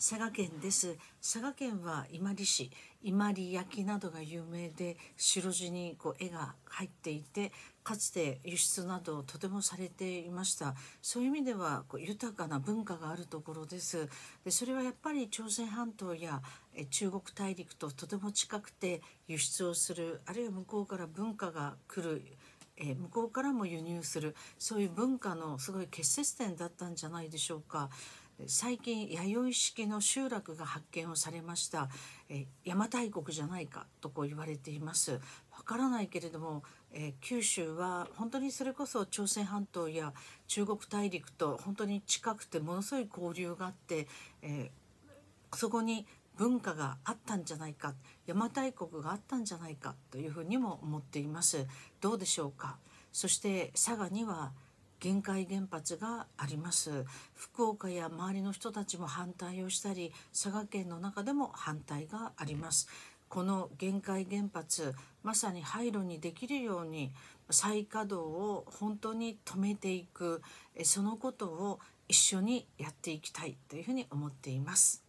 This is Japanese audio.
佐賀県です佐賀県は伊万里市伊万里焼などが有名で白地にこう絵が入っていてかつて輸出などとてもされていましたそういう意味ではこう豊かな文化があるところですでそれはやっぱり朝鮮半島や中国大陸ととても近くて輸出をするあるいは向こうから文化が来るえ向こうからも輸入するそういう文化のすごい結節点だったんじゃないでしょうか。最近弥生式の集落が発見をされましたえ邪馬台国じゃないかとこう言われていますわからないけれどもえ九州は本当にそれこそ朝鮮半島や中国大陸と本当に近くてものすごい交流があってえそこに文化があったんじゃないか邪馬台国があったんじゃないかというふうにも思っていますどうでしょうかそして佐賀には限界原発があります福岡や周りの人たちも反対をしたり佐賀県の中でも反対がありますこの限界原発まさに廃炉にできるように再稼働を本当に止めていくそのことを一緒にやっていきたいというふうに思っています。